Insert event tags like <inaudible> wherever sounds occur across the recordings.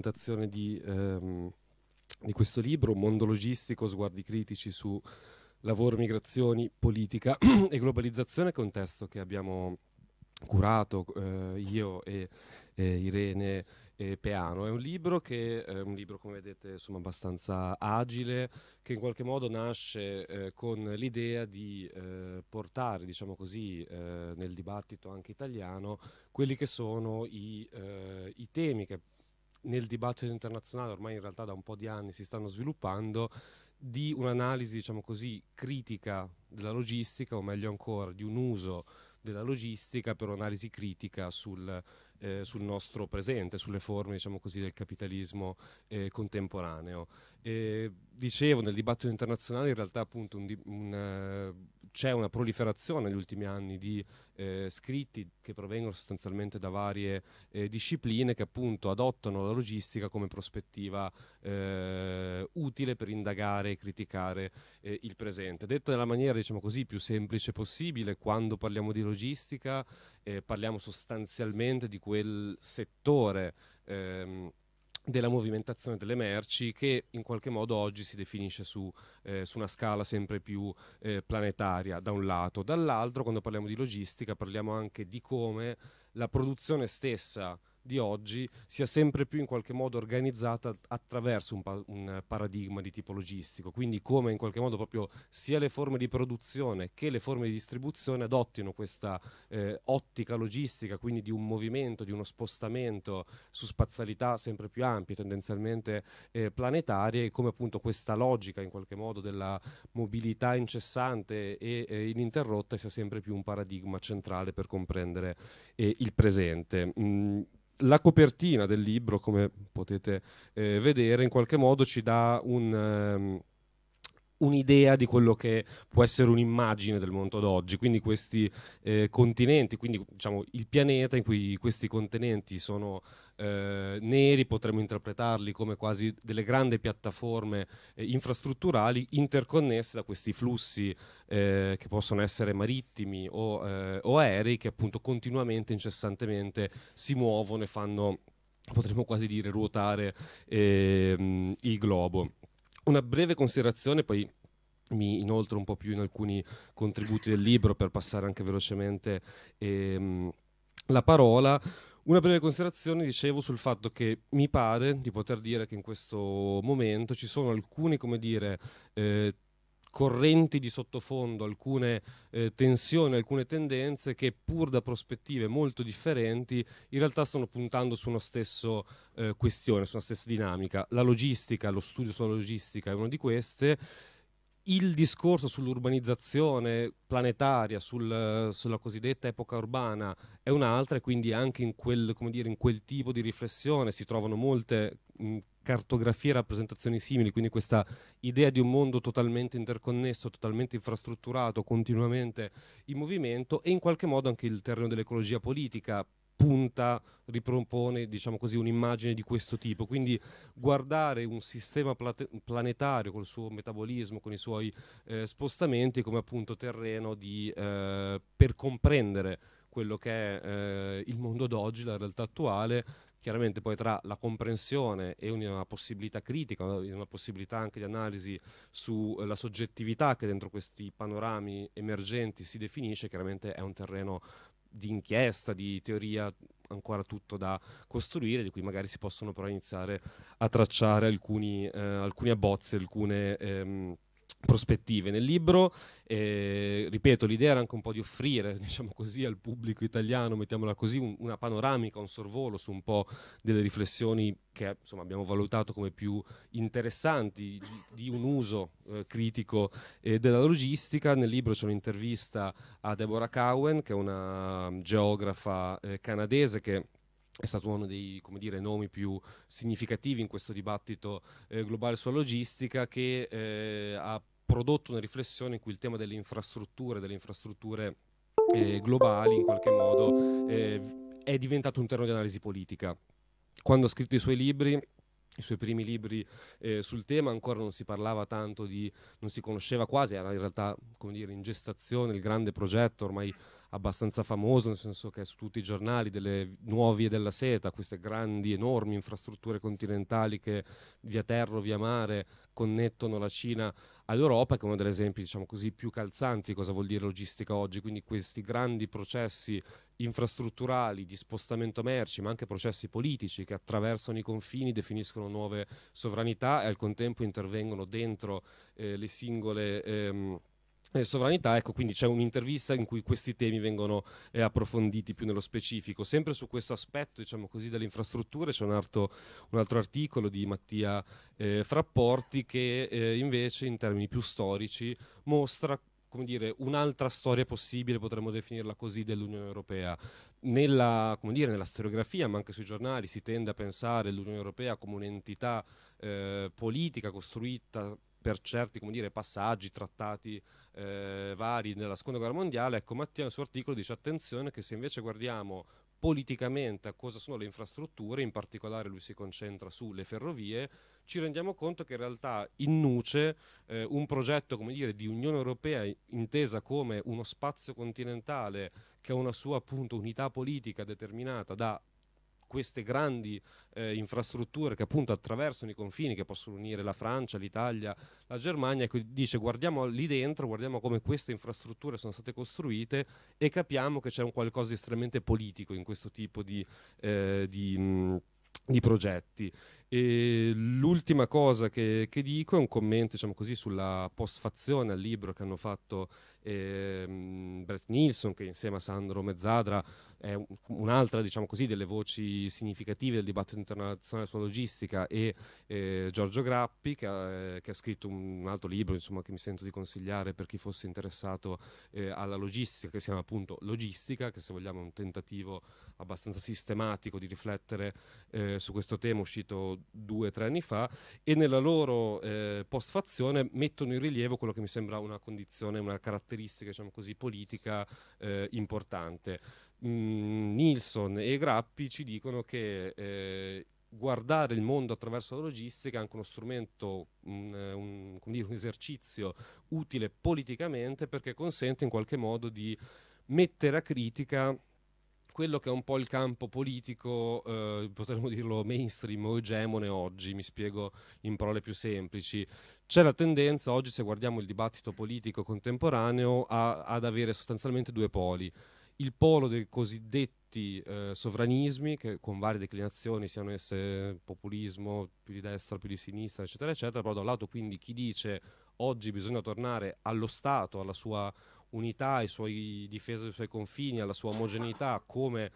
presentazione di, ehm, di questo libro, Mondo logistico, sguardi critici su lavoro, migrazioni, politica <clears throat> e globalizzazione, che è un testo che abbiamo curato eh, io e, e Irene e Peano. È un libro che è eh, un libro, come vedete, insomma, abbastanza agile, che in qualche modo nasce eh, con l'idea di eh, portare, diciamo così, eh, nel dibattito anche italiano quelli che sono i, eh, i temi che nel dibattito internazionale ormai in realtà da un po' di anni si stanno sviluppando di un'analisi, diciamo così, critica della logistica, o meglio ancora, di un uso della logistica per un'analisi critica sul, eh, sul, nostro presente, sulle forme diciamo così, del capitalismo eh, contemporaneo. Eh, dicevo, nel dibattito internazionale in realtà appunto un, un, eh, c'è una proliferazione negli ultimi anni di eh, scritti che provengono sostanzialmente da varie eh, discipline che appunto adottano la logistica come prospettiva eh, utile per indagare e criticare eh, il presente. Detto nella maniera diciamo così più semplice possibile, quando parliamo di logistica parliamo sostanzialmente di quel settore ehm, della movimentazione delle merci che in qualche modo oggi si definisce su, eh, su una scala sempre più eh, planetaria da un lato, dall'altro quando parliamo di logistica parliamo anche di come la produzione stessa di oggi sia sempre più in qualche modo organizzata attraverso un, pa un paradigma di tipo logistico, quindi come in qualche modo proprio sia le forme di produzione che le forme di distribuzione adottino questa eh, ottica logistica, quindi di un movimento, di uno spostamento su spazialità sempre più ampie, tendenzialmente eh, planetarie, e come appunto questa logica in qualche modo della mobilità incessante e eh, ininterrotta sia sempre più un paradigma centrale per comprendere eh, il presente. Mm la copertina del libro, come potete eh, vedere, in qualche modo ci dà un, um, un'idea di quello che può essere un'immagine del mondo d'oggi, quindi questi eh, continenti, quindi diciamo il pianeta in cui questi continenti sono eh, neri, potremmo interpretarli come quasi delle grandi piattaforme eh, infrastrutturali interconnesse da questi flussi eh, che possono essere marittimi o, eh, o aerei che appunto continuamente, incessantemente si muovono e fanno, potremmo quasi dire, ruotare ehm, il globo. Una breve considerazione, poi mi inoltre un po' più in alcuni contributi del libro per passare anche velocemente ehm, la parola. Una breve considerazione, dicevo, sul fatto che mi pare di poter dire che in questo momento ci sono alcuni, come dire, eh, correnti di sottofondo, alcune eh, tensioni, alcune tendenze che pur da prospettive molto differenti in realtà stanno puntando su una stessa eh, questione, su una stessa dinamica. La logistica, lo studio sulla logistica è una di queste il discorso sull'urbanizzazione planetaria, sul, sulla cosiddetta epoca urbana è un'altra e quindi anche in quel, dire, in quel tipo di riflessione si trovano molte mh, cartografie e rappresentazioni simili, quindi questa idea di un mondo totalmente interconnesso, totalmente infrastrutturato, continuamente in movimento e in qualche modo anche il terreno dell'ecologia politica punta, ripropone diciamo così, un'immagine di questo tipo. Quindi guardare un sistema planetario col suo metabolismo, con i suoi eh, spostamenti, come appunto terreno di, eh, per comprendere quello che è eh, il mondo d'oggi, la realtà attuale, chiaramente poi tra la comprensione e una possibilità critica, una possibilità anche di analisi sulla eh, soggettività che dentro questi panorami emergenti si definisce, chiaramente è un terreno di inchiesta, di teoria ancora tutto da costruire, di cui magari si possono però iniziare a tracciare alcuni, eh, alcune abbozze, alcune... Ehm, prospettive. Nel libro, eh, ripeto, l'idea era anche un po' di offrire, <laughs> diciamo così, al pubblico italiano, mettiamola così, un, una panoramica, un sorvolo su un po' delle riflessioni che insomma, abbiamo valutato come più interessanti di, di un uso eh, critico eh, della logistica. Nel libro c'è un'intervista a Deborah Cowen, che è una geografa eh, canadese che è stato uno dei dire, nomi più significativi in questo dibattito eh, globale sulla logistica che eh, ha prodotto una riflessione in cui il tema delle infrastrutture, delle infrastrutture eh, globali in qualche modo eh, è diventato un terreno di analisi politica. Quando ha scritto i suoi libri i suoi primi libri eh, sul tema ancora non si parlava tanto di, non si conosceva quasi, era in realtà come dire, in gestazione il grande progetto ormai abbastanza famoso, nel senso che è su tutti i giornali, delle nuove vie della seta, queste grandi, enormi infrastrutture continentali che via terra, via mare connettono la Cina all'Europa, che è uno degli esempi diciamo così, più calzanti di cosa vuol dire logistica oggi, quindi questi grandi processi infrastrutturali di spostamento merci, ma anche processi politici che attraversano i confini, definiscono nuove sovranità e al contempo intervengono dentro eh, le singole... Ehm, eh, sovranità, ecco, quindi c'è un'intervista in cui questi temi vengono eh, approfonditi più nello specifico. Sempre su questo aspetto, diciamo così, delle infrastrutture c'è un, altro, un altro articolo di Mattia eh, Frapporti che eh, invece in termini più storici mostra come dire, un'altra storia possibile, potremmo definirla così, dell'Unione Europea. Nella, dire, nella, storiografia, ma anche sui giornali, si tende a pensare l'Unione Europea come un'entità eh, politica costruita per certi dire, passaggi, trattati eh, vari nella seconda guerra mondiale, ecco Mattia nel suo articolo dice attenzione che se invece guardiamo politicamente a cosa sono le infrastrutture, in particolare lui si concentra sulle ferrovie, ci rendiamo conto che in realtà innuce eh, un progetto come dire, di Unione Europea intesa come uno spazio continentale che ha una sua appunto unità politica determinata da queste grandi eh, infrastrutture che appunto attraversano i confini, che possono unire la Francia, l'Italia, la Germania, ecco, dice guardiamo lì dentro, guardiamo come queste infrastrutture sono state costruite e capiamo che c'è un qualcosa di estremamente politico in questo tipo di... Eh, di mh, di progetti. E l'ultima cosa che, che, dico è un commento, diciamo così, sulla postfazione al libro che hanno fatto ehm, Brett Nilsson che insieme a Sandro Mezzadra è un'altra diciamo così, delle voci significative del dibattito internazionale sulla logistica e eh, Giorgio Grappi che ha, che ha, scritto un altro libro insomma, che mi sento di consigliare per chi fosse interessato eh, alla logistica che si chiama appunto Logistica che se vogliamo è un tentativo abbastanza sistematico di riflettere eh, su questo tema uscito due o tre anni fa e nella loro eh, postfazione mettono in rilievo quello che mi sembra una condizione, una caratteristica caratteristica diciamo così, politica eh, importante. Mm, Nilsson e Grappi ci dicono che eh, guardare il mondo attraverso la logistica è anche uno strumento, un, un, dire, un esercizio utile politicamente perché consente in qualche modo di mettere a critica quello che è un po' il campo politico, eh, potremmo dirlo mainstream o egemone oggi, mi spiego in parole più semplici. C'è la tendenza oggi, se guardiamo il dibattito politico contemporaneo, a, ad avere sostanzialmente due poli. Il polo dei cosiddetti eh, sovranismi, che con varie declinazioni, siano esse populismo, più di destra, più di sinistra, eccetera, eccetera, però da un lato quindi chi dice oggi bisogna tornare allo Stato, alla sua unità, ai suoi difesa dei suoi confini, alla sua omogeneità, come,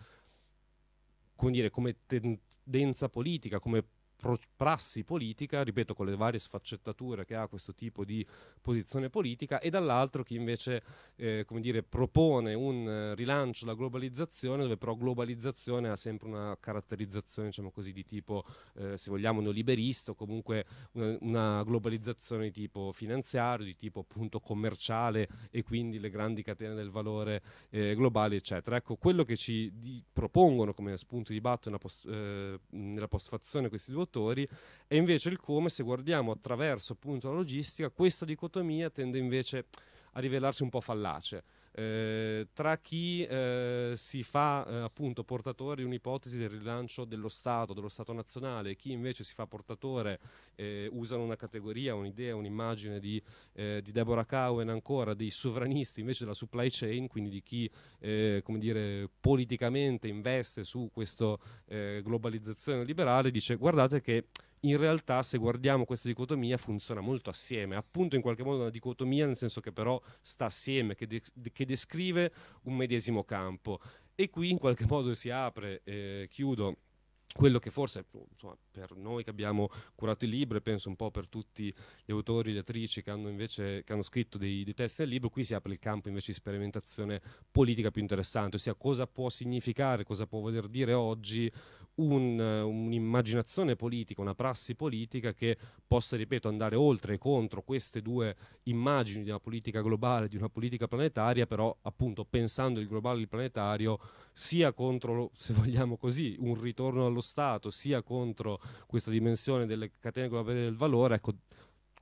come, dire, come tendenza politica, come prassi politica, ripeto, con le varie sfaccettature che ha questo tipo di posizione politica, e dall'altro chi invece eh, come dire, propone un eh, rilancio alla globalizzazione, dove però globalizzazione ha sempre una caratterizzazione diciamo così, di tipo, eh, se vogliamo, neoliberista o comunque una, una, globalizzazione di tipo finanziario, di tipo appunto commerciale e quindi le grandi catene del valore eh, globali, eccetera. Ecco, quello che ci propongono come spunto di dibattito nella, post, eh, nella postfazione questi due produttori e invece il come, se guardiamo attraverso appunto la logistica, questa dicotomia tende invece a rivelarsi un po' fallace eh, tra chi eh, si fa eh, appunto portatore di un'ipotesi del rilancio dello Stato, dello Stato nazionale, e chi invece si fa portatore, eh, usano una categoria, un'idea, un'immagine di, eh, di, Deborah Cowen ancora, dei sovranisti invece della supply chain, quindi di chi come dire, politicamente investe su questa globalizzazione liberale, dice guardate che in realtà se guardiamo questa dicotomia funziona molto assieme, appunto in qualche modo una dicotomia nel senso che però sta assieme, che, de- che descrive un medesimo campo. E qui in qualche modo si apre, eh, chiudo, quello che forse insomma, per noi che abbiamo curato il libro e penso un po' per tutti gli autori, le attrici che hanno, invece, che hanno scritto dei, dei testi del libro, qui si apre il campo invece di sperimentazione politica più interessante, ossia cosa può significare, cosa può voler dire oggi un, un'immaginazione politica, una prassi politica che possa, ripeto, andare oltre e contro queste due immagini di una politica globale, di una politica planetaria, però appunto pensando il globale e il planetario sia contro, se vogliamo così, un ritorno allo Stato, sia contro questa dimensione delle catene globali del valore, ecco,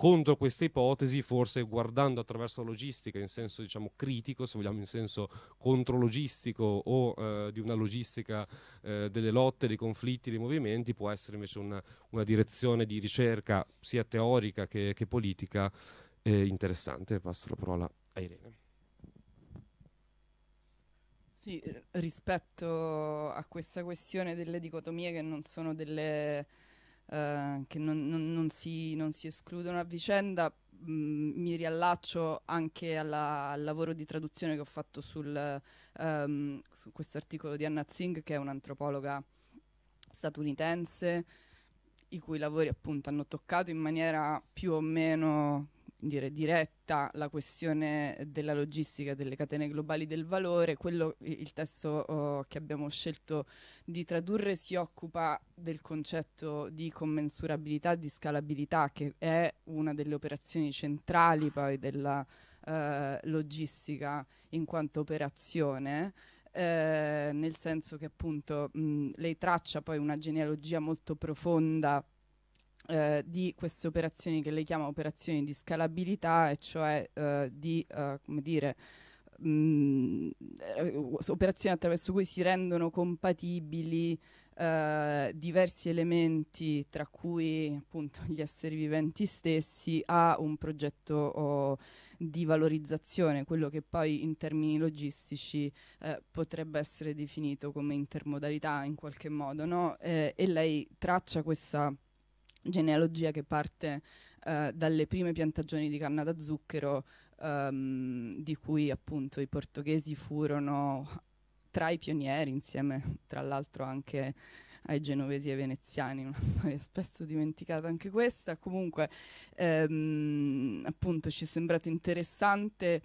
contro questa ipotesi, forse guardando attraverso la logistica in senso diciamo, critico, se vogliamo in senso contrologistico o eh, di una logistica eh, delle lotte, dei conflitti, dei movimenti, può essere invece una, una direzione di ricerca sia teorica che, che politica eh, interessante. Passo la parola a Irene. Sì, eh, rispetto a questa questione delle dicotomie che non sono delle eh, che non, non, non, si, non, si, escludono a vicenda. Mm, mi riallaccio anche alla, al lavoro di traduzione che ho fatto sul, um, su questo articolo di Anna Zing, che è un'antropologa statunitense, i cui lavori appunto hanno toccato in maniera più o meno dire, diretta la questione della logistica delle catene globali del valore. Quello, il testo oh, che abbiamo scelto di tradurre si occupa del concetto di commensurabilità, di scalabilità, che è una delle operazioni centrali poi della eh, logistica in quanto operazione. Eh, nel senso che appunto mh, lei traccia poi una genealogia molto profonda eh, di queste operazioni che lei chiama operazioni di scalabilità, e cioè eh, di, eh, come dire, mh, mm, eh, operazioni attraverso cui si rendono compatibili Uh, diversi elementi, tra cui appunto gli esseri viventi stessi, a un progetto oh, di valorizzazione, quello che poi in termini logistici eh, potrebbe essere definito come intermodalità in qualche modo, no? eh, e lei traccia questa genealogia che parte eh, dalle prime piantagioni di canna da zucchero um, di cui appunto i portoghesi furono tra i pionieri insieme tra l'altro anche ai genovesi e ai veneziani, <laughs> una storia spesso dimenticata anche questa, comunque ehm, appunto ci è sembrato interessante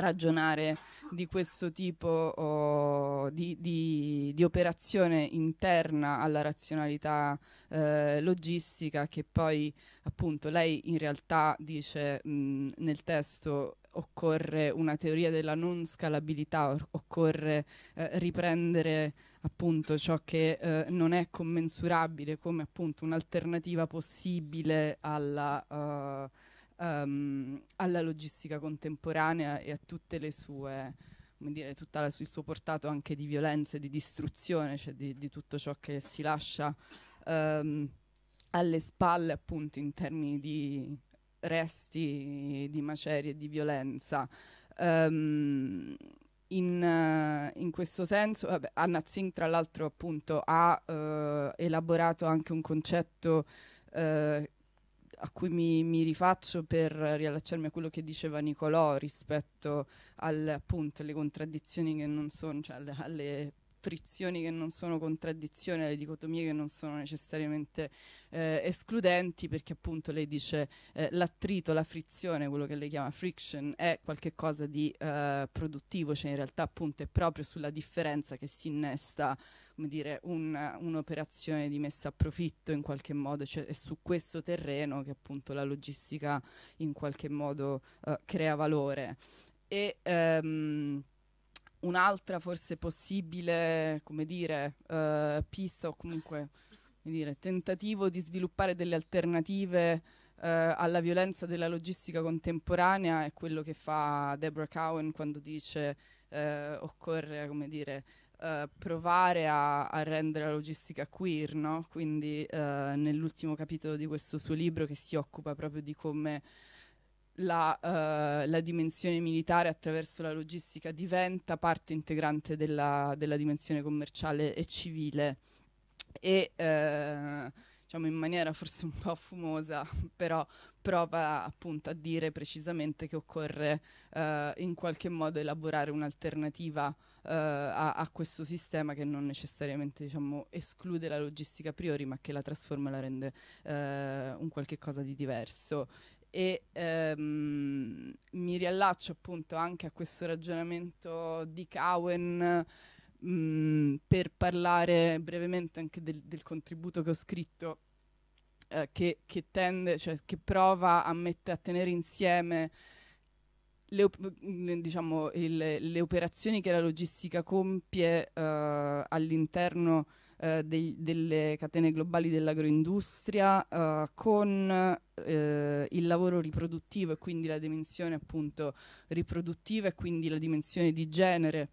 ragionare di questo tipo oh, di, di, di, operazione interna alla razionalità eh, logistica che poi appunto lei in realtà dice mh, nel testo occorre una teoria della non scalabilità, occorre eh, riprendere appunto ciò che eh, non è commensurabile come appunto un'alternativa possibile alla... Uh, um, alla logistica contemporanea e a tutte le sue come dire, tutto il suo portato anche di violenza, e di distruzione, cioè di, di tutto ciò che si lascia um, alle spalle appunto in termini di resti, di macerie, di violenza. Um, in, uh, in, questo senso, vabbè, Anna Zing tra l'altro appunto ha uh, elaborato anche un concetto uh, a cui mi, mi, rifaccio per riallacciarmi a quello che diceva Nicolò rispetto al, appunto, alle contraddizioni che non sono, cioè alle, alle frizioni che non sono contraddizioni, alle dicotomie che non sono necessariamente eh, escludenti, perché appunto lei dice eh, l'attrito, la frizione, quello che lei chiama friction, è qualcosa di eh, produttivo, cioè in realtà appunto è proprio sulla differenza che si innesta come dire, un, un'operazione di messa a profitto in qualche modo, cioè è su questo terreno che appunto la logistica in qualche modo uh, crea valore. E um, un'altra forse possibile, come dire, uh, pista o comunque dire, tentativo di sviluppare delle alternative Uh, alla violenza della logistica contemporanea è quello che fa Deborah Cowan quando dice eh, occorre, come dire, eh, provare a, a, rendere la logistica queer, no? Quindi eh, nell'ultimo capitolo di questo suo libro che si occupa proprio di come la, eh, la dimensione militare attraverso la logistica diventa parte integrante della, della dimensione commerciale e civile. E eh, diciamo in maniera forse un po' fumosa, <laughs> però prova appunto a dire precisamente che occorre eh, in qualche modo elaborare un'alternativa eh, a, a, questo sistema che non necessariamente diciamo, esclude la logistica a priori, ma che la trasforma e la rende eh, un qualche cosa di diverso e ehm, mi riallaccio appunto anche a questo ragionamento di Cowen mh, mm, per parlare brevemente anche del, del contributo che ho scritto eh, che, che, tende, cioè, che prova a, mette, a tenere insieme le, diciamo, il, le, operazioni che la logistica compie eh, all'interno eh, dei, delle catene globali dell'agroindustria eh, con eh, il lavoro riproduttivo e quindi la dimensione appunto riproduttiva e quindi la dimensione di genere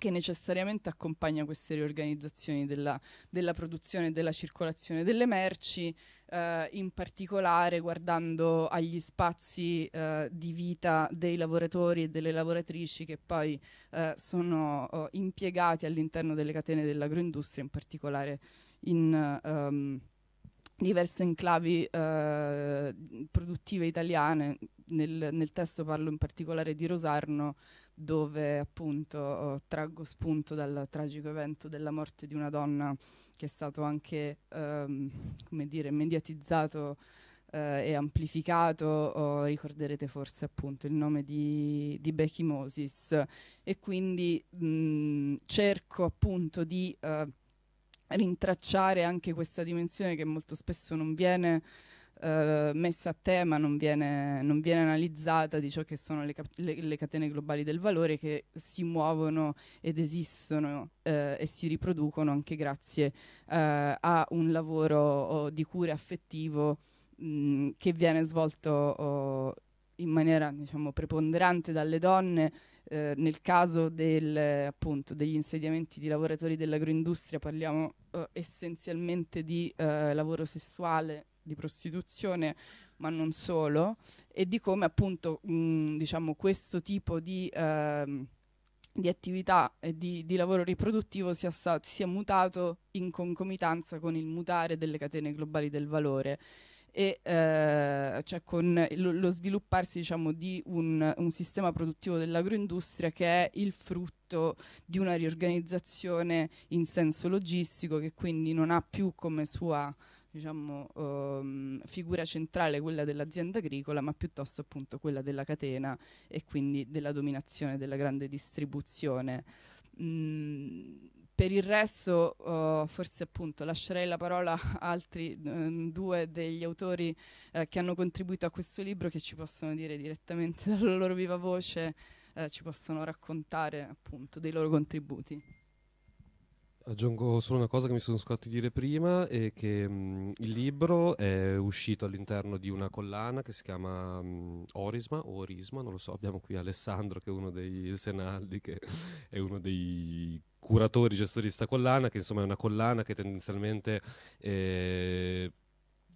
che necessariamente accompagna queste riorganizzazioni della, della produzione e della circolazione delle merci, eh, in particolare guardando agli spazi eh, di vita dei lavoratori e delle lavoratrici che poi eh, sono oh, impiegati all'interno delle catene dell'agroindustria, in particolare in... Um, diverse enclavi eh, produttive italiane, nel, nel, testo parlo in particolare di Rosarno, dove appunto traggo spunto dal tragico evento della morte di una donna che è stato anche, ehm, come dire, mediatizzato eh, e amplificato, oh, ricorderete forse appunto il nome di, di Becky Moses. E quindi mh, mm, cerco appunto di eh, rintracciare anche questa dimensione che molto spesso non viene eh, messa a tema, non viene, non viene, analizzata di ciò che sono le, le, le, catene globali del valore che si muovono ed esistono eh, e si riproducono anche grazie eh, a un lavoro di cura affettivo mh, mm, che viene svolto oh, in maniera diciamo, preponderante dalle donne eh, nel caso del, appunto, degli insediamenti di lavoratori dell'agroindustria parliamo eh, essenzialmente di eh, lavoro sessuale di prostituzione, ma non solo, e di come appunto mh, diciamo, questo tipo di, eh, di attività e di, di lavoro riproduttivo sia, stato, sia mutato in concomitanza con il mutare delle catene globali del valore e eh, cioè con lo, lo svilupparsi diciamo, di un, un, sistema produttivo dell'agroindustria che è il frutto di una riorganizzazione in senso logistico che quindi non ha più come sua diciamo, um, figura centrale quella dell'azienda agricola, ma piuttosto appunto quella della catena e quindi della dominazione della grande distribuzione. Mm, per il resto, uh, forse appunto lascerei la parola a altri um, due degli autori uh, che hanno contribuito a questo libro, che ci possono dire direttamente <laughs> dalla loro viva voce, uh, ci possono raccontare appunto dei loro contributi. Aggiungo solo una cosa che mi sono scordato di dire prima, è che mh, il libro è uscito all'interno di una collana che si chiama mh, Orisma, Orisma, non lo so, abbiamo qui Alessandro che è uno dei Senaldi, che è uno dei curatori, gestori di questa collana, che insomma è una collana che tendenzialmente eh,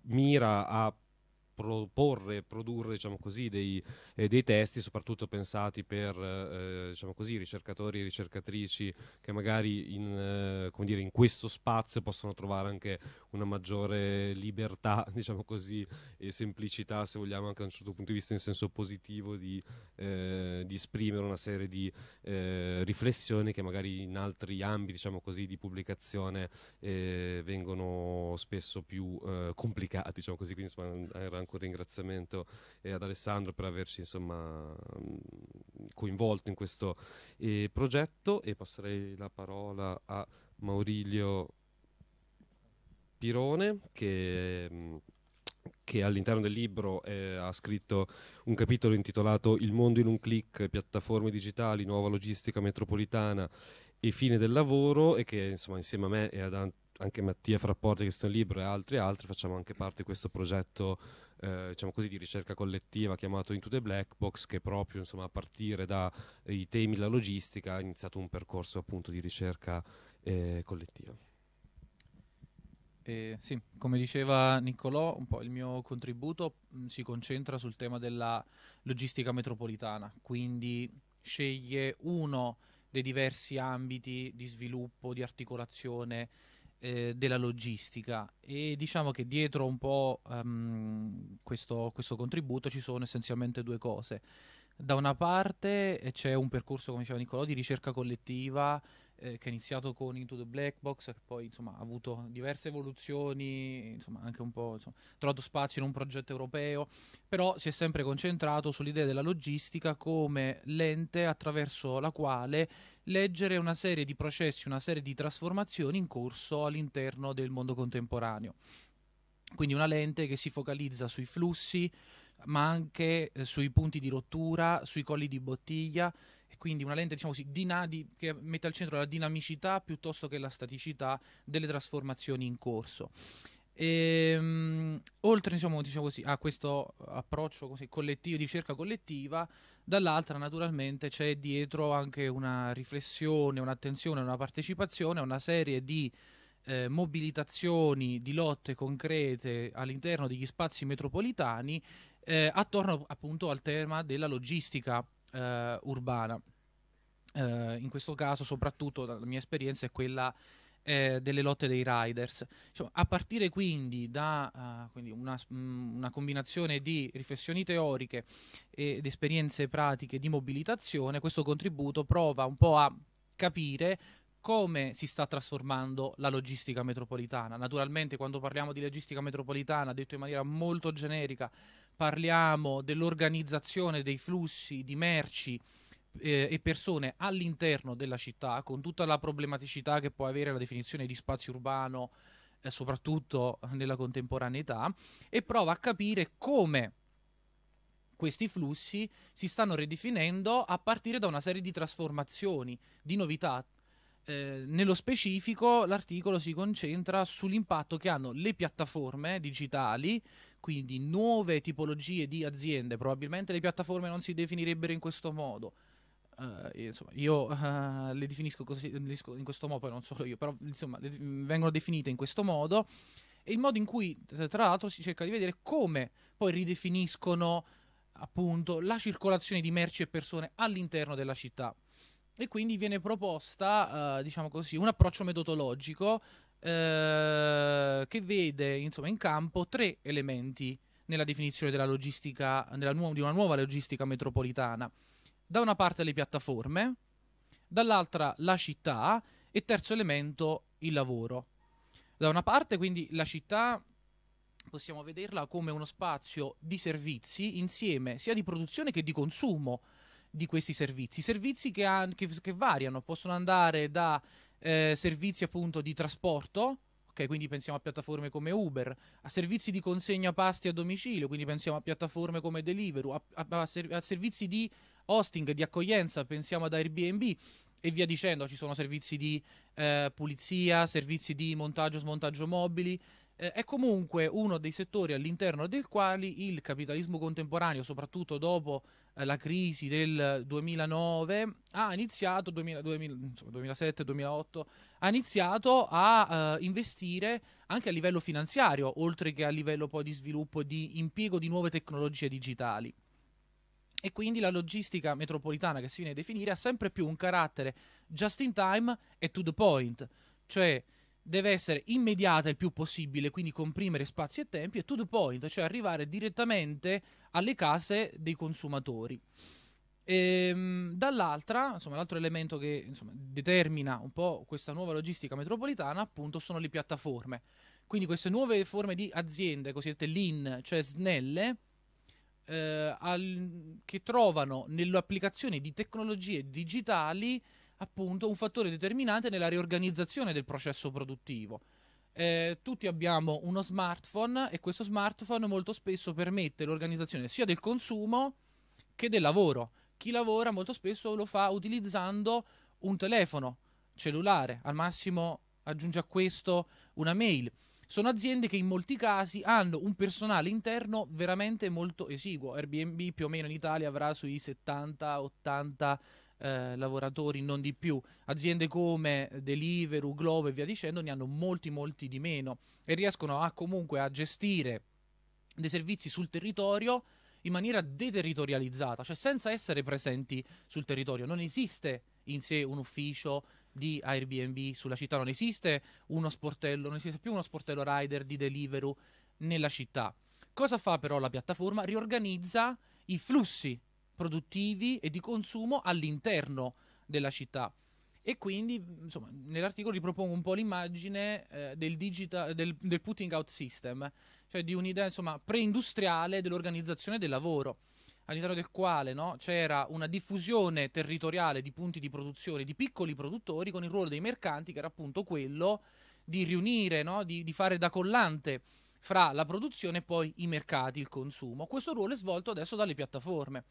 mira a proporre, produrre diciamo così, dei, eh, dei, testi, soprattutto pensati per eh, diciamo così, ricercatori e ricercatrici che magari in, eh, dire, in questo spazio possono trovare anche una maggiore libertà, <laughs> diciamo così, e semplicità, se vogliamo, anche da un certo punto di vista in senso positivo, di, eh, di esprimere una serie di eh, riflessioni che magari in altri ambiti, diciamo così, di pubblicazione eh, vengono spesso più eh, complicati, diciamo così. Quindi, insomma, era anche un ringraziamento eh, ad Alessandro per averci, insomma, mm, coinvolto in questo eh, progetto e passerei la parola a Maurilio Pirone che... che all'interno del libro eh, ha scritto un capitolo intitolato Il mondo in un clic, piattaforme digitali, nuova logistica metropolitana e fine del lavoro e che insomma insieme a me e ad anche Mattia Frapporti che sono il libro e altri altri facciamo anche parte di questo progetto eh, diciamo così, di ricerca collettiva chiamato Into the Black Box che proprio insomma, a partire dai temi della logistica ha iniziato un percorso appunto di ricerca eh, collettiva. Eh, sì, come diceva Niccolò, il mio contributo mh, mm, si concentra sul tema della logistica metropolitana, quindi sceglie uno dei diversi ambiti di sviluppo, di articolazione eh, della logistica e diciamo che dietro un po' um, questo, questo contributo ci sono essenzialmente due cose. Da una parte eh, c'è un percorso, come diceva Niccolò, di ricerca collettiva eh, che ha iniziato con Into the Black Box, che poi insomma, ha avuto diverse evoluzioni, insomma, anche un po' insomma, ha trovato spazio in un progetto europeo, però si è sempre concentrato sull'idea della logistica come lente attraverso la quale leggere una serie di processi, una serie di trasformazioni in corso all'interno del mondo contemporaneo. Quindi una lente che si focalizza sui flussi, ma anche eh, sui punti di rottura, sui colli di bottiglia, e quindi una lente diciamo così, di, che mette al centro la dinamicità piuttosto che la staticità delle trasformazioni in corso. E, um, oltre diciamo, diciamo così, a questo approccio così collettivo, di ricerca collettiva, dall'altra naturalmente c'è dietro anche una riflessione, un'attenzione, una partecipazione a una serie di eh, mobilitazioni, di lotte concrete all'interno degli spazi metropolitani eh, attorno appunto al tema della logistica eh, urbana. Eh, in questo caso, soprattutto, la mia esperienza è quella eh, delle lotte dei riders. Cioè, a partire quindi da uh, quindi una, mh, mm, una, combinazione di riflessioni teoriche ed esperienze pratiche di mobilitazione, questo contributo prova un po' a capire come si sta trasformando la logistica metropolitana. Naturalmente quando parliamo di logistica metropolitana, detto in maniera molto generica, parliamo dell'organizzazione dei flussi di merci eh, e persone all'interno della città, con tutta la problematicità che può avere la definizione di spazio urbano, eh, soprattutto nella contemporaneità, e prova a capire come questi flussi si stanno ridefinendo a partire da una serie di trasformazioni, di novità eh, nello specifico l'articolo si concentra sull'impatto che hanno le piattaforme digitali, quindi nuove tipologie di aziende, probabilmente le piattaforme non si definirebbero in questo modo. Eh, insomma, io eh, le definisco così, in questo modo, poi non solo io, però insomma, le, vengono definite in questo modo e il modo in cui tra l'altro si cerca di vedere come poi ridefiniscono appunto la circolazione di merci e persone all'interno della città. E quindi viene proposta, eh, diciamo così, un approccio metodologico eh, che vede insomma, in campo tre elementi nella definizione della logistica, nella nu- di una nuova logistica metropolitana. Da una parte le piattaforme, dall'altra la città e terzo elemento il lavoro. Da una parte quindi la città possiamo vederla come uno spazio di servizi insieme sia di produzione che di consumo, di questi servizi. Servizi che, ha, che, che variano, possono andare da eh, servizi appunto di trasporto, Okay, quindi pensiamo a piattaforme come Uber, a servizi di consegna pasti a domicilio, quindi pensiamo a piattaforme come Deliveroo, a, a, a, serv- a, servizi di hosting, di accoglienza, pensiamo ad Airbnb e via dicendo, ci sono servizi di eh, pulizia, servizi di montaggio, smontaggio mobili. Eh, è comunque uno dei settori all'interno del quale il capitalismo contemporaneo, soprattutto dopo eh, la crisi del 2009 ha iniziato, 2007, 2008, ha iniziato a eh, investire anche a livello finanziario, oltre che a livello poi di sviluppo e di impiego di nuove tecnologie digitali. E quindi la logistica metropolitana che si viene a definire ha sempre più un carattere just in time e to the point, cioè deve essere immediata il più possibile, quindi comprimere spazi e tempi, e to the point, cioè arrivare direttamente alle case dei consumatori. E, ehm, dall'altra, insomma, l'altro elemento che insomma, determina un po' questa nuova logistica metropolitana, appunto, sono le piattaforme. Quindi queste nuove forme di aziende, cosiddette lean, cioè snelle, eh, al, che trovano nell'applicazione di tecnologie digitali appunto un fattore determinante nella riorganizzazione del processo produttivo. Eh, tutti abbiamo uno smartphone e questo smartphone molto spesso permette l'organizzazione sia del consumo che del lavoro. Chi lavora molto spesso lo fa utilizzando un telefono cellulare, al massimo aggiunge a questo una mail. Sono aziende che in molti casi hanno un personale interno veramente molto esiguo. Airbnb più o meno in Italia avrà sui 70-80 eh, lavoratori, non di più. Aziende come Deliveroo, Globo e via dicendo ne hanno molti, molti di meno e riescono a comunque a gestire dei servizi sul territorio in maniera deterritorializzata, cioè senza essere presenti sul territorio. Non esiste in sé un ufficio di Airbnb sulla città, non esiste uno sportello, non esiste più uno sportello rider di Deliveroo nella città. Cosa fa però la piattaforma? Riorganizza i flussi produttivi e di consumo all'interno della città. E quindi, insomma, nell'articolo ripropongo un po' l'immagine eh, del, digital, del, del, putting out system, cioè di un'idea insomma, preindustriale dell'organizzazione del lavoro, all'interno del quale no, c'era una diffusione territoriale di punti di produzione di piccoli produttori con il ruolo dei mercanti, che era appunto quello di riunire, no, di, di fare da collante fra la produzione e poi i mercati, il consumo. Questo ruolo è svolto adesso dalle piattaforme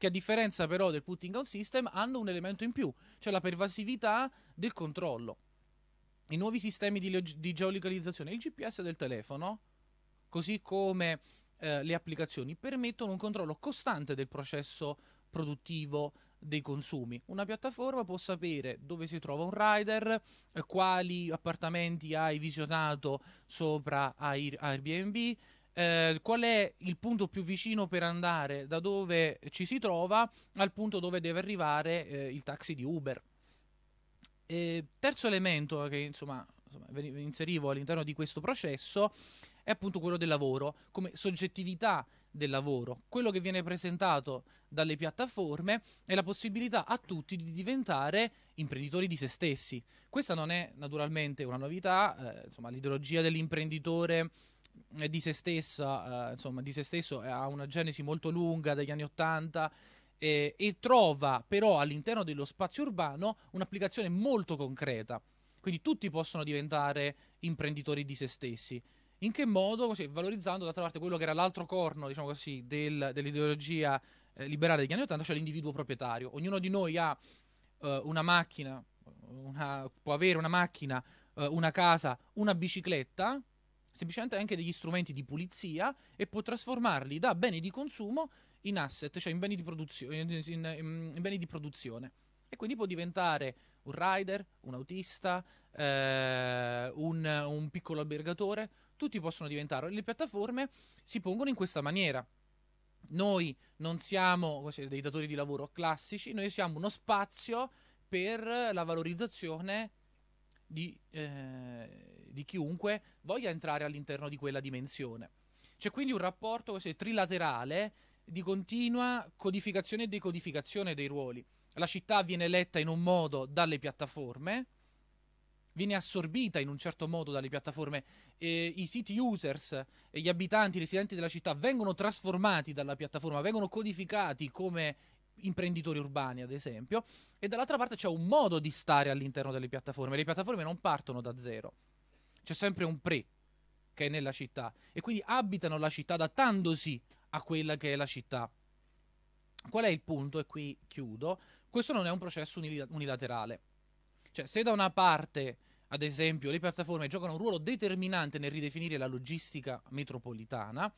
che a differenza però del putting out system hanno un elemento in più, cioè la pervasività del controllo. I nuovi sistemi di, log- di geolocalizzazione, il GPS del telefono, così come eh, le applicazioni, permettono un controllo costante del processo produttivo dei consumi. Una piattaforma può sapere dove si trova un rider, eh, quali appartamenti hai visionato sopra Air- Airbnb, eh, qual è il punto più vicino per andare da dove ci si trova al punto dove deve arrivare eh, il taxi di Uber. E terzo elemento che insomma, insomma inserivo all'interno di questo processo è appunto quello del lavoro, come soggettività del lavoro. Quello che viene presentato dalle piattaforme è la possibilità a tutti di diventare imprenditori di se stessi. Questa non è naturalmente una novità, eh, insomma, l'ideologia dell'imprenditore eh, di se stessa, eh, insomma, di se stesso eh, ha una genesi molto lunga dagli anni Ottanta eh, e trova però all'interno dello spazio urbano un'applicazione molto concreta. Quindi tutti possono diventare imprenditori di se stessi. In che modo? Così, valorizzando d'altra parte quello che era l'altro corno, diciamo così, del, dell'ideologia eh, liberale degli anni Ottanta, cioè l'individuo proprietario. Ognuno di noi ha eh, una macchina, una, può avere una macchina, una casa, una bicicletta, semplicemente anche degli strumenti di pulizia e può trasformarli da beni di consumo in asset, cioè in beni di, produzio- in, in, in beni di produzione. E quindi può diventare un rider, un autista, eh, un, un piccolo albergatore, tutti possono diventare. Le piattaforme si pongono in questa maniera. Noi non siamo dei datori di lavoro classici, noi siamo uno spazio per la valorizzazione di, eh, di chiunque voglia entrare all'interno di quella dimensione. C'è quindi un rapporto così, trilaterale di continua codificazione e decodificazione dei ruoli. La città viene letta in un modo dalle piattaforme, viene assorbita in un certo modo dalle piattaforme, e i siti users e gli abitanti i residenti della città vengono trasformati dalla piattaforma, vengono codificati come imprenditori urbani, ad esempio, e dall'altra parte c'è un modo di stare all'interno delle piattaforme. Le piattaforme non partono da zero, c'è sempre un pre che è nella città e quindi abitano la città adattandosi a quella che è la città. Qual è il punto? E qui chiudo. Questo non è un processo unilaterale. Cioè, se da una parte, ad esempio, le piattaforme giocano un ruolo determinante nel ridefinire la logistica metropolitana,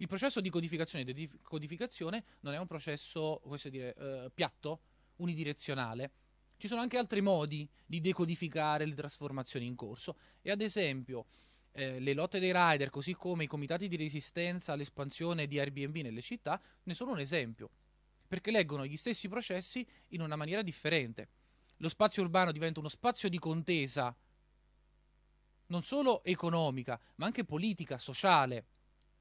il processo di codificazione e decodificazione non è un processo, dire, eh, piatto, unidirezionale. Ci sono anche altri modi di decodificare le trasformazioni in corso e ad esempio eh, le lotte dei rider, così come i comitati di resistenza all'espansione di Airbnb nelle città, ne sono un esempio, perché leggono gli stessi processi in una maniera differente. Lo spazio urbano diventa uno spazio di contesa non solo economica, ma anche politica, sociale,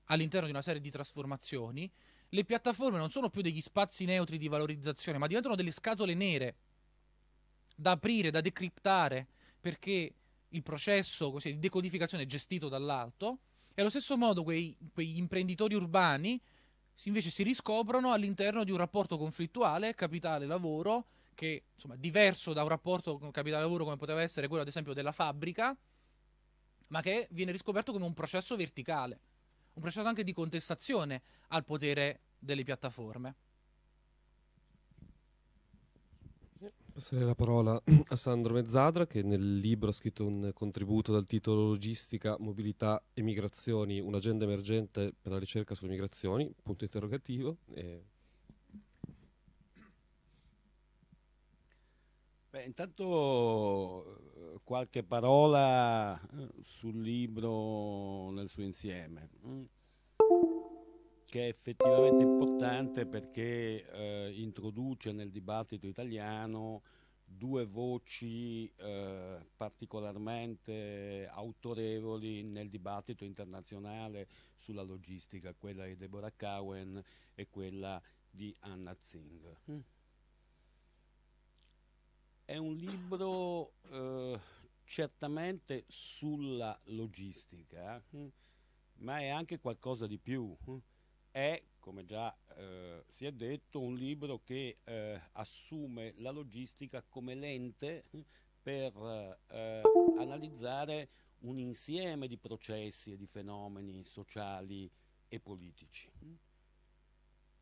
all'interno di una serie di trasformazioni, le piattaforme non sono più degli spazi neutri di valorizzazione, ma diventano delle scatole nere da aprire, da decriptare, perché il processo così, di decodificazione è gestito dall'alto e allo stesso modo quei, quegli imprenditori urbani invece si riscoprono all'interno di un rapporto conflittuale capitale-lavoro che insomma diverso da un rapporto capitale-lavoro come poteva essere quello ad esempio della fabbrica, ma che viene riscoperto come un processo verticale un processo anche di contestazione al potere delle piattaforme. Passerei la parola a Sandro Mezzadra che nel libro ha scritto un contributo dal titolo Logistica, Mobilità e Migrazioni, un'agenda emergente per la ricerca sulle migrazioni, punto interrogativo. E... Beh, intanto qualche parola eh, sul libro nel suo insieme, mm? che è effettivamente importante perché eh, introduce nel dibattito italiano due voci eh, particolarmente autorevoli nel dibattito internazionale sulla logistica, quella di Deborah Cowen e quella di Anna Zing. Mm. È un libro eh, certamente sulla logistica, mm. ma è anche qualcosa di più. Mm. È, come già eh, si è detto, un libro che eh, assume la logistica come lente per eh, analizzare un insieme di processi e di fenomeni sociali e politici. Mm.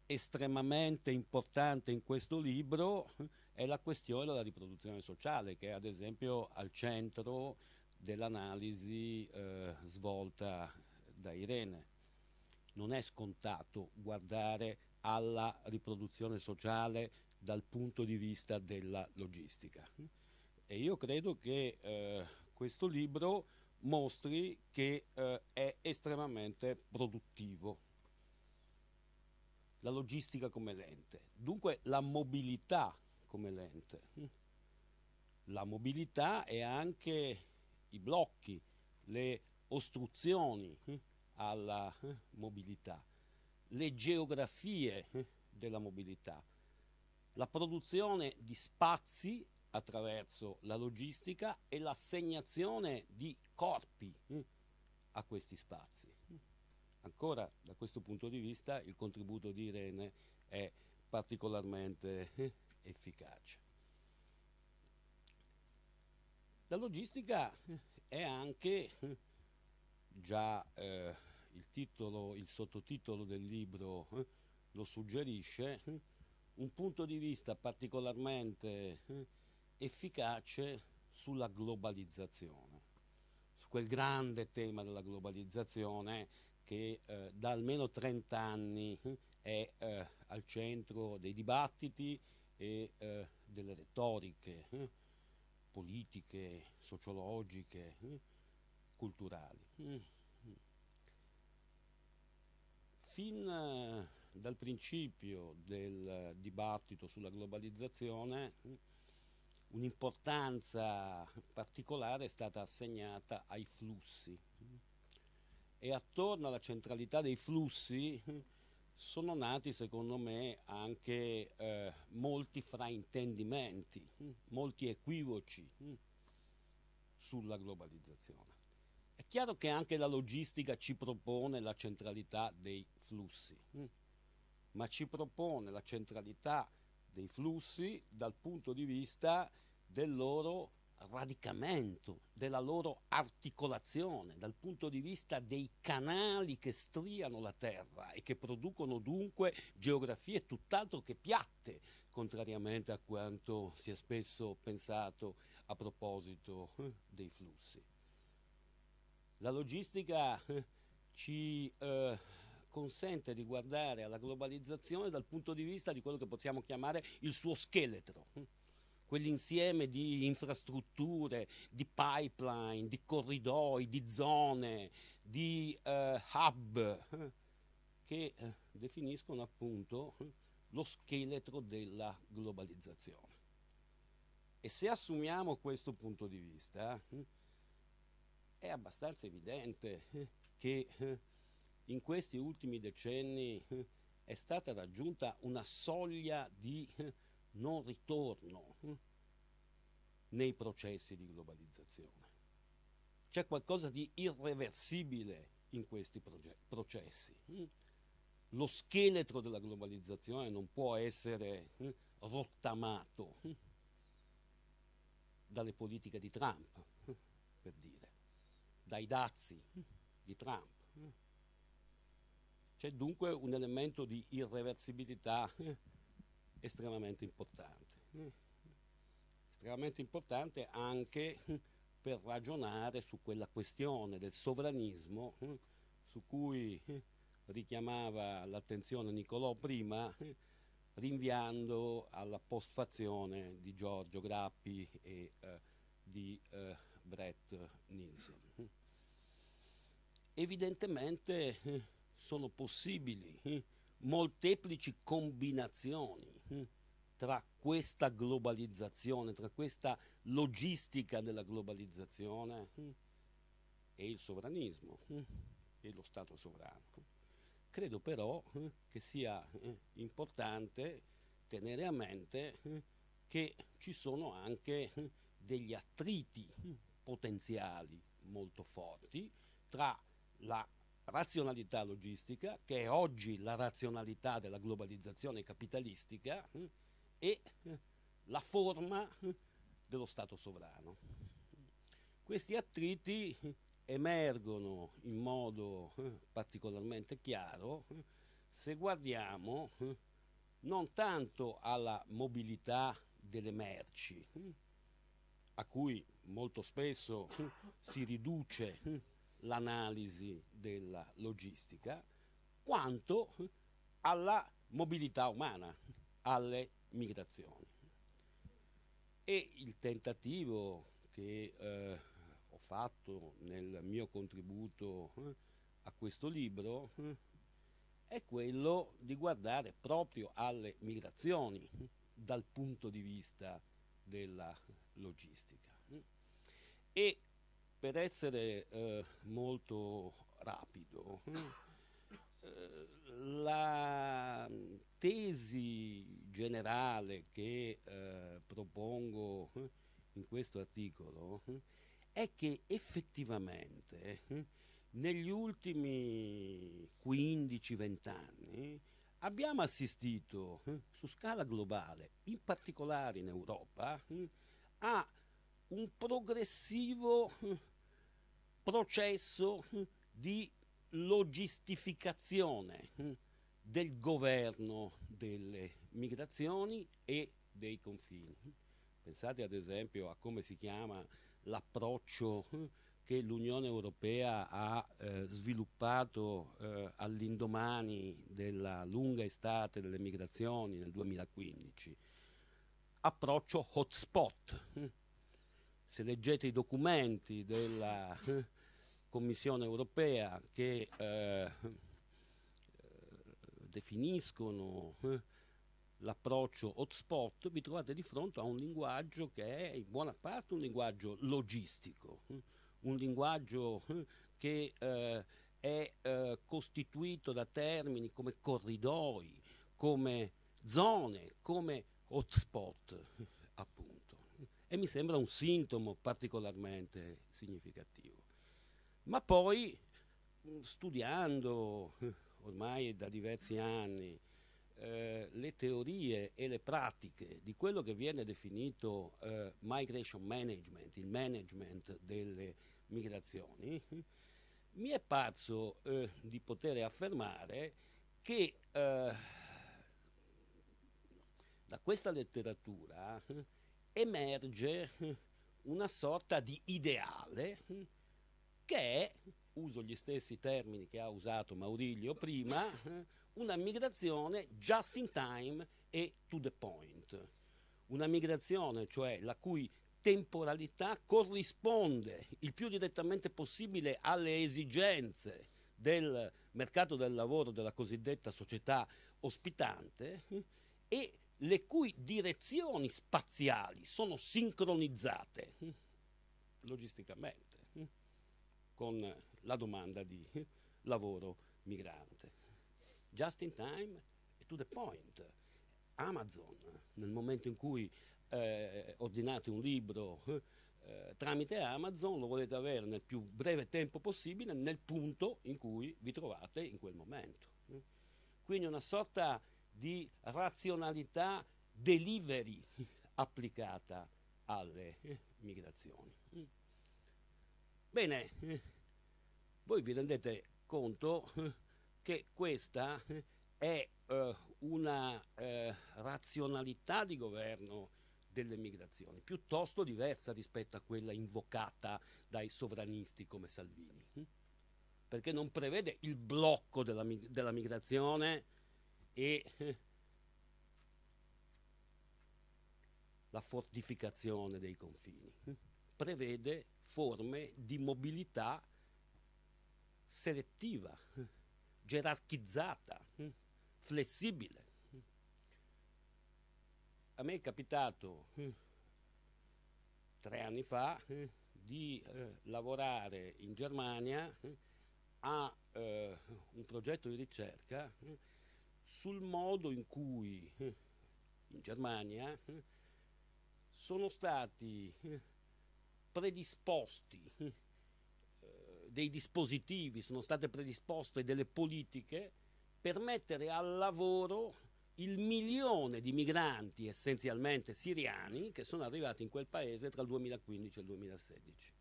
Estremamente importante in questo libro è la questione della riproduzione sociale che è ad esempio al centro dell'analisi eh, svolta da Irene. Non è scontato guardare alla riproduzione sociale dal punto di vista della logistica. E io credo che eh, questo libro mostri che eh, è estremamente produttivo. La logistica come lente, dunque la mobilità come lente. La mobilità e anche i blocchi, le ostruzioni alla mobilità, le geografie della mobilità, la produzione di spazi attraverso la logistica e l'assegnazione di corpi a questi spazi. Ancora da questo punto di vista il contributo di Irene è particolarmente efficace. La logistica è anche già eh, il, titolo, il sottotitolo del libro eh, lo suggerisce, eh, un punto di vista particolarmente eh, efficace sulla globalizzazione, su quel grande tema della globalizzazione che eh, da almeno 30 anni è al centro dei dibattiti, e eh, delle retoriche eh, politiche, sociologiche, eh, culturali. Mm, mm. Fin eh, dal principio del dibattito sulla globalizzazione mm, un'importanza particolare è stata assegnata ai flussi e attorno alla centralità dei flussi sono nati secondo me anche eh, molti fraintendimenti, hm? molti equivoci hm? sulla globalizzazione. È chiaro che anche la logistica ci propone la centralità dei flussi, hm? ma ci propone la centralità dei flussi dal punto di vista del loro radicamento, della loro articolazione dal punto di vista dei canali che striano la terra e che producono dunque geografie tutt'altro che piatte, contrariamente a quanto si è spesso pensato a proposito eh, dei flussi. La logistica eh, ci eh, consente di guardare alla globalizzazione dal punto di vista di quello che possiamo chiamare il suo scheletro eh, quell'insieme di infrastrutture, di pipeline, di corridoi, di zone, di eh, hub eh, che eh, definiscono appunto lo scheletro della globalizzazione. E se assumiamo questo punto di vista, eh, è abbastanza evidente che in questi ultimi decenni è stata raggiunta una soglia di non ritorno hm, nei processi di globalizzazione. C'è qualcosa di irreversibile in questi processi. Hm? Lo scheletro della globalizzazione non può essere hm, rottamato dalle politiche di Trump, per dire, dai dazi di Trump. C'è dunque un elemento di irreversibilità estremamente importante. Mm. Estremamente importante anche per ragionare su quella questione del sovranismo mm, su cui mm, richiamava l'attenzione Nicolò prima, rinviando alla postfazione di Giorgio Grappi e eh, di eh, Brett Nilsson. Evidentemente sono possibili molteplici combinazioni hm, tra questa globalizzazione, tra questa logistica della globalizzazione hm, e il sovranismo hm, e lo Stato sovrano. Credo però che sia eh, importante tenere a mente che ci sono anche degli attriti potenziali molto forti tra la razionalità logistica, che è oggi la razionalità della globalizzazione capitalistica, hm, e hm, la forma hm, dello Stato sovrano. Questi attriti emergono in modo particolarmente chiaro se guardiamo non tanto alla mobilità delle merci, a cui molto spesso si riduce l'analisi della logistica, quanto alla mobilità umana, alle migrazioni. E il tentativo che eh, ho fatto nel mio contributo eh, a questo libro eh, è quello di guardare proprio alle migrazioni eh, dal punto di vista della logistica. Eh. E per essere eh, molto rapido, mm, eh, la tesi generale che eh, propongo eh, in questo articolo mm, è che effettivamente mm, negli ultimi 15-20 anni abbiamo assistito su scala globale, in particolare in Europa, a un progressivo eh, processo eh, di logistificazione eh, del governo delle migrazioni e dei confini. Pensate ad esempio a come si chiama l'approccio che l'Unione Europea ha eh, sviluppato eh, all'indomani della lunga estate delle migrazioni nel 2015. Approccio hotspot se leggete i documenti della Commissione europea che eh, definiscono eh, l'approccio hotspot, vi trovate di fronte a un linguaggio che è in buona parte un linguaggio logistico, un linguaggio eh, che eh, è eh, costituito da termini come corridoi, come zone, come hotspot e mi sembra un sintomo particolarmente significativo. Ma poi, mm, studiando ormai da diversi anni eh, le teorie e le pratiche di quello che viene definito eh, migration management, il management delle migrazioni, mi è parso eh, di poter affermare che eh, da questa letteratura emerge eh, una sorta di ideale eh, che è, uso gli stessi termini che ha usato Maurilio prima, eh, una migrazione just in time e to the point. Una migrazione, cioè la cui temporalità corrisponde il più direttamente possibile alle esigenze del mercato del lavoro della cosiddetta società ospitante e le cui direzioni spaziali sono sincronizzate hm, logisticamente hm, con la domanda di lavoro migrante. Just in time e to the point. Amazon, nel momento in cui eh, ordinate un libro eh, tramite Amazon, lo volete avere nel più breve tempo possibile nel punto in cui vi trovate in quel momento. Hm. Quindi una sorta di razionalità delivery applicata alle migrazioni. Bene, voi vi rendete conto che questa è eh, una eh, razionalità di governo delle migrazioni, piuttosto diversa rispetto a quella invocata dai sovranisti come Salvini, perché non prevede il blocco della, della migrazione e <laughs> la fortificazione dei confini. Prevede forme di mobilità selettiva, gerarchizzata, flessibile. A me è capitato tre anni fa di eh, lavorare in Germania eh, a eh, un progetto di ricerca sul modo in cui eh, in Germania eh, sono stati eh, predisposti dei dispositivi, sono state predisposte delle politiche per mettere al lavoro il milione di migranti essenzialmente siriani che sono arrivati in quel paese tra il 2015 e il 2016.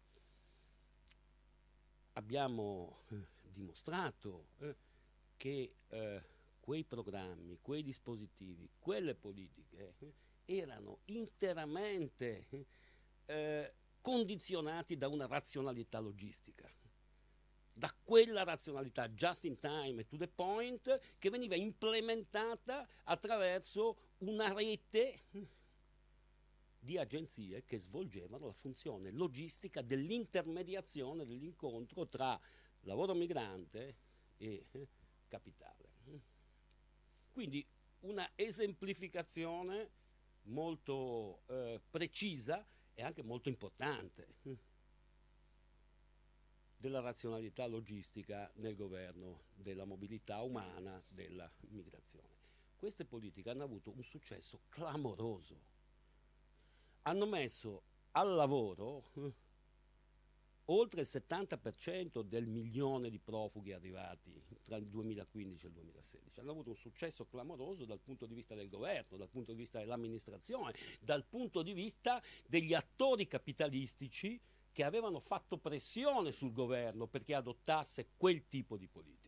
Abbiamo dimostrato che eh, quei programmi, quei dispositivi, quelle politiche eh, erano interamente eh, condizionati da una razionalità logistica, da quella razionalità just in time e to the point che veniva implementata attraverso una rete di agenzie che svolgevano la funzione logistica dell'intermediazione dell'incontro tra lavoro migrante e eh, capitale. Quindi una esemplificazione molto eh, precisa e anche molto importante della razionalità logistica nel governo della mobilità umana, della migrazione. Queste politiche hanno avuto un successo clamoroso. Hanno messo al lavoro oltre il 70% del milione di profughi arrivati tra il 2015 e il 2016. Hanno avuto un successo clamoroso dal punto di vista del governo, dal punto di vista dell'amministrazione, dal punto di vista degli attori capitalistici che avevano fatto pressione sul governo perché adottasse quel tipo di politiche.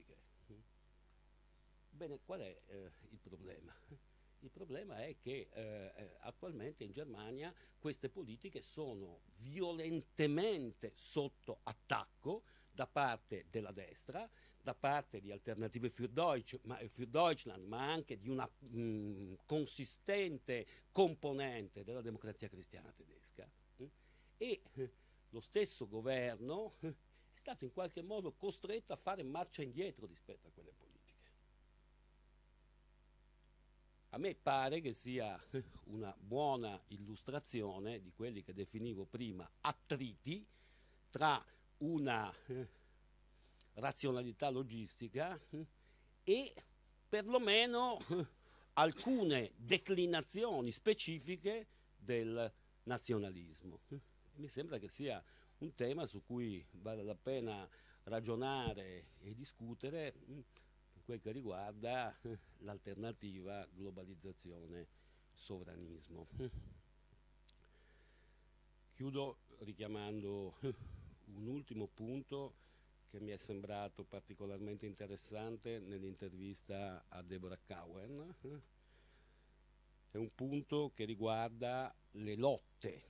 Bene, qual è eh, il problema? Il problema è che eh, eh, attualmente in Germania queste politiche sono violentemente sotto attacco da parte della destra, da parte di Alternative für, Deutsch, ma, eh, für Deutschland, ma anche di una mh, mm, consistente componente della democrazia cristiana tedesca. Mm? E eh, lo stesso governo è stato in qualche modo costretto a fare marcia indietro rispetto a quelle politiche. me pare che sia <laughs> una buona illustrazione di quelli che definivo prima attriti tra una eh, razionalità logistica eh, e perlomeno eh, alcune declinazioni specifiche del nazionalismo. Mi sembra che sia un tema su cui vale la pena ragionare e discutere mm, per quel che riguarda l'alternativa globalizzazione-sovranismo. Chiudo richiamando un ultimo punto che mi è sembrato particolarmente interessante nell'intervista a Deborah Cowen. È un punto che riguarda le lotte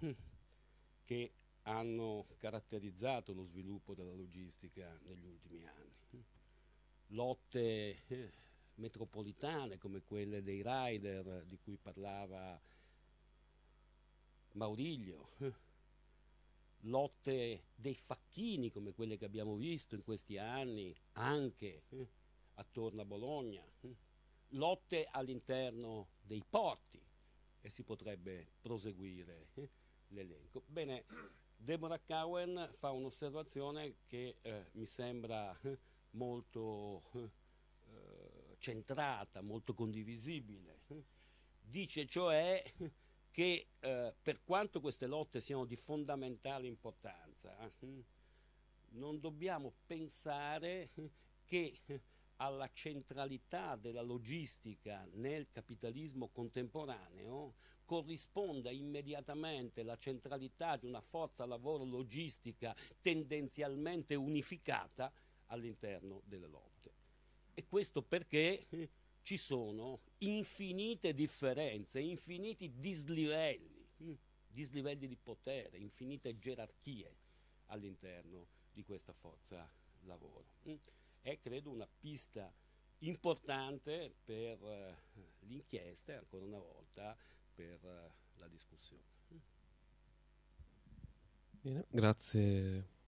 che hanno caratterizzato lo sviluppo della logistica negli ultimi anni. Lotte metropolitane come quelle dei rider di cui parlava Mauriglio, <laughs> lotte dei facchini come quelle che abbiamo visto in questi anni anche eh, attorno a Bologna, <laughs> lotte all'interno dei porti e si potrebbe proseguire eh, l'elenco. Bene, Deborah Cowen fa un'osservazione che eh, mi sembra eh, molto centrata, molto condivisibile. Eh, dice cioè che eh, per quanto queste lotte siano di fondamentale importanza, eh, non dobbiamo pensare che alla centralità della logistica nel capitalismo contemporaneo corrisponda immediatamente la centralità di una forza lavoro logistica tendenzialmente unificata all'interno delle lotte. E questo perché ci sono infinite differenze, infiniti dislivelli, mm, dislivelli di potere, infinite gerarchie all'interno di questa forza lavoro. Mm. È credo una pista importante per eh, l'inchiesta e ancora una volta per eh, la discussione. Mm. Bene, grazie